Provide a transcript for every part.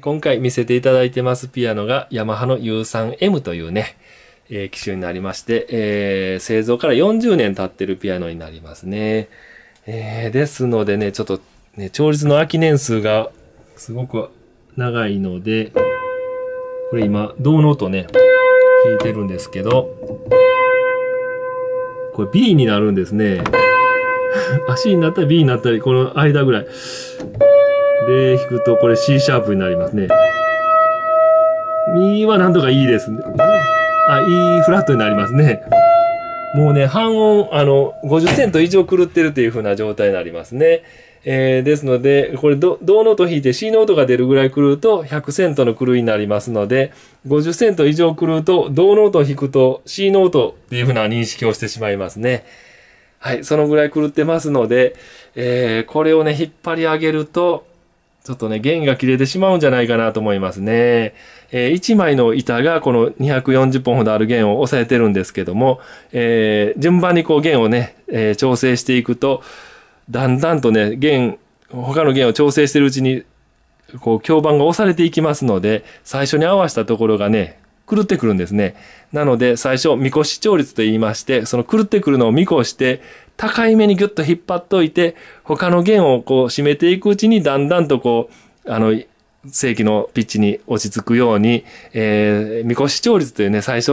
今回見せていただいてますピアノがヤマハの U3M というね、えー、機種になりまして、えー、製造から40年経ってるピアノになりますね。えー、ですのでね、ちょっとね、調律の空き年数がすごく長いので、これ今、銅の音ね、弾いてるんですけど、これ B になるんですね。足になったら B になったり、この間ぐらい。で、弾くとこれ C シャープになりますね。ミはなんとかいいですね。あ、E フラットになりますね。もうね、半音、あの、50セント以上狂ってるという風な状態になりますね。えー、ですので、これど、銅ノート弾いて C ノートが出るぐらい狂うと100セントの狂いになりますので、50セント以上狂うと、銅ノートを弾くと C ノートっていう風な認識をしてしまいますね。はい、そのぐらい狂ってますので、えー、これをね、引っ張り上げると、ちょっとね、弦が切れてしまうんじゃないかなと思いますね。えー、1枚の板がこの240本ほどある弦を押さえてるんですけども、えー、順番にこう弦をね、えー、調整していくと、だんだんとね、弦、他の弦を調整してるうちに、こう、響板が押されていきますので、最初に合わせたところがね、狂ってくるんですね。なので、最初、見越し調律と言いまして、その狂ってくるのを見越して、高い目にギュッと引っ張っておいて、他の弦をこう締めていくうちに、だんだんとこう、あの、正規のピッチに落ち着くように、えー、みこし調律というね、最初、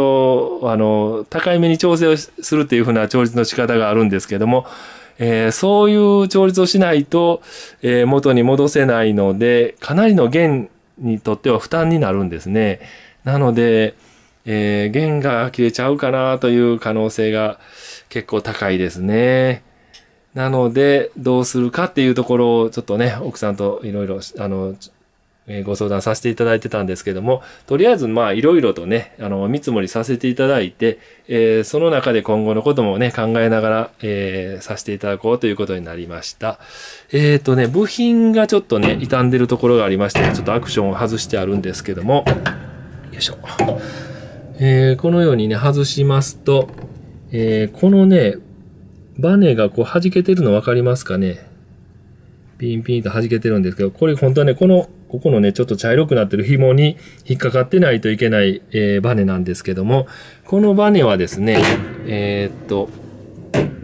あの、高い目に調整をするっていうふうな調律の仕方があるんですけども、えー、そういう調律をしないと、えー、元に戻せないので、かなりの弦にとっては負担になるんですね。なので、えー、弦が切れちゃうかなという可能性が結構高いですね。なので、どうするかっていうところをちょっとね、奥さんといろいろ、あの、えー、ご相談させていただいてたんですけども、とりあえずまあいろいろとね、あの、見積もりさせていただいて、えー、その中で今後のこともね、考えながら、えー、させていただこうということになりました。えっ、ー、とね、部品がちょっとね、傷んでるところがありまして、ちょっとアクションを外してあるんですけども、よいしょ。えー、このようにね、外しますと、えー、このね、バネがこう弾けてるの分かりますかねピンピンと弾けてるんですけど、これ本当はね、この、ここのね、ちょっと茶色くなってる紐に引っかかってないといけない、えー、バネなんですけども、このバネはですね、えー、っと、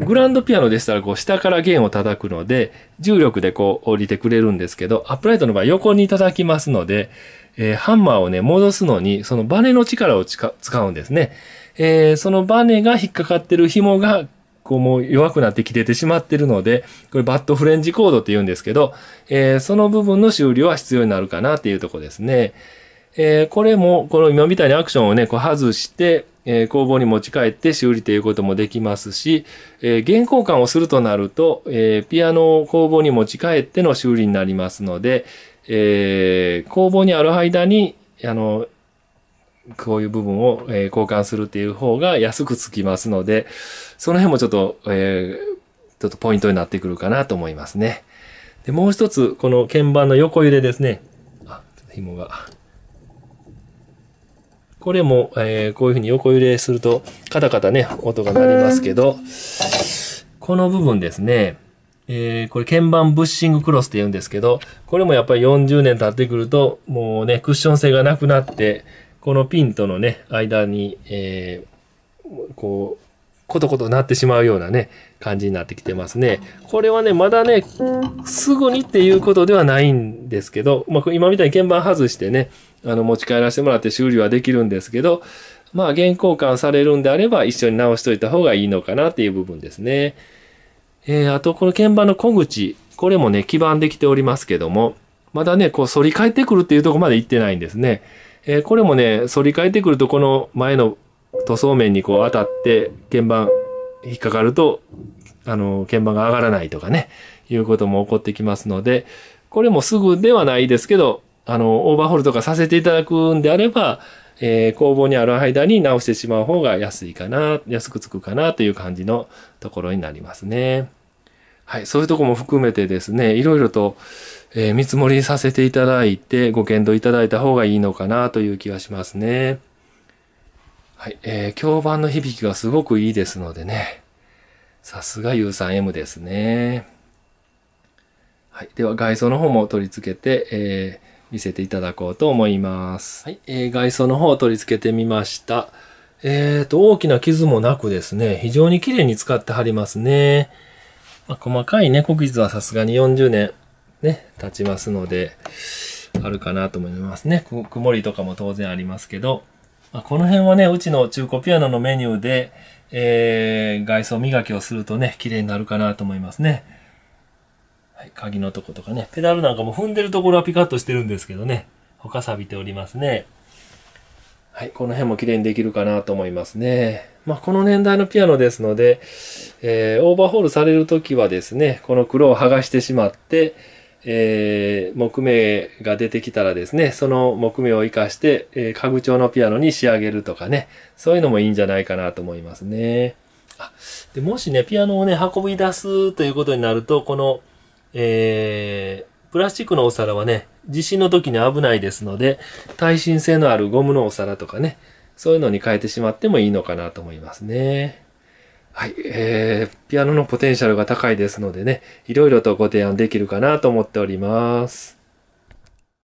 グランドピアノでしたら、こう、下から弦を叩くので、重力でこう、降りてくれるんですけど、アップライトの場合、横に叩きますので、えー、ハンマーをね、戻すのに、そのバネの力を使うんですね。えー、そのバネが引っかかってる紐が、こうもう弱くなって切れてしまってるので、これバットフレンジコードって言うんですけど、えー、その部分の修理は必要になるかなっていうとこですね。えー、これも、この今みたいにアクションをね、こう外して、えー、工房に持ち帰って修理ということもできますし、えー、原交換をするとなると、えー、ピアノを工房に持ち帰っての修理になりますので、えー、工房にある間に、あの、こういう部分を、えー、交換するっていう方が安くつきますので、その辺もちょっと、えー、ちょっとポイントになってくるかなと思いますね。で、もう一つ、この鍵盤の横揺れですね。あ、紐が。これも、えー、こういうふうに横揺れすると、カタカタね、音が鳴りますけど、この部分ですね。えー、これ鍵盤ブッシングクロスって言うんですけど、これもやっぱり40年経ってくると、もうね、クッション性がなくなって、このピンとのね、間に、えー、こう、コトコトなってしまうようなね、感じになってきてますね。これはね、まだね、すぐにっていうことではないんですけど、まあ、今みたいに鍵盤外してね、あの、持ち帰らせてもらって修理はできるんですけど、まあ、現交換されるんであれば一緒に直しといた方がいいのかなっていう部分ですね。えー、あとこの鍵盤の小口、これもね、基盤できておりますけども、まだね、こう反り返ってくるっていうとこまで行ってないんですね。えー、これもね、反り返ってくるとこの前の塗装面にこう当たって鍵盤引っかかると、あの、鍵盤が上がらないとかね、いうことも起こってきますので、これもすぐではないですけど、あの、オーバーホールとかさせていただくんであれば、えー、工房にある間に直してしまう方が安いかな、安くつくかなという感じのところになりますね。はい、そういうとこも含めてですね、いろいろと、えー、見積もりさせていただいて、ご検討いただいた方がいいのかなという気がしますね。はい、えー、評判の響きがすごくいいですのでね。さすが U3M ですね。はい、では外装の方も取り付けて、えー、見せていただこうと思います。はい、えー、外装の方を取り付けてみました。えーと、大きな傷もなくですね、非常に綺麗に使ってはりますね。まあ、細かいね、国立はさすがに40年ね、経ちますので、あるかなと思いますね。曇りとかも当然ありますけど、まあ、この辺はね、うちの中古ピアノのメニューで、えー、外装磨きをするとね、綺麗になるかなと思いますね。はい、鍵のとことかね、ペダルなんかも踏んでるところはピカッとしてるんですけどね、他錆びておりますね。はい、この辺も綺麗にできるかなと思いますね。まあ、この年代のピアノですので、えー、オーバーホールされるときはですね、この黒を剥がしてしまって、えー、木目が出てきたらですね、その木目を活かして、えー、家具調のピアノに仕上げるとかね、そういうのもいいんじゃないかなと思いますね。あでもしね、ピアノをね、運び出すということになると、この、えープラスチックのお皿はね、地震の時に危ないですので、耐震性のあるゴムのお皿とかね、そういうのに変えてしまってもいいのかなと思いますね。はい、えー、ピアノのポテンシャルが高いですのでね、いろいろとご提案できるかなと思っております。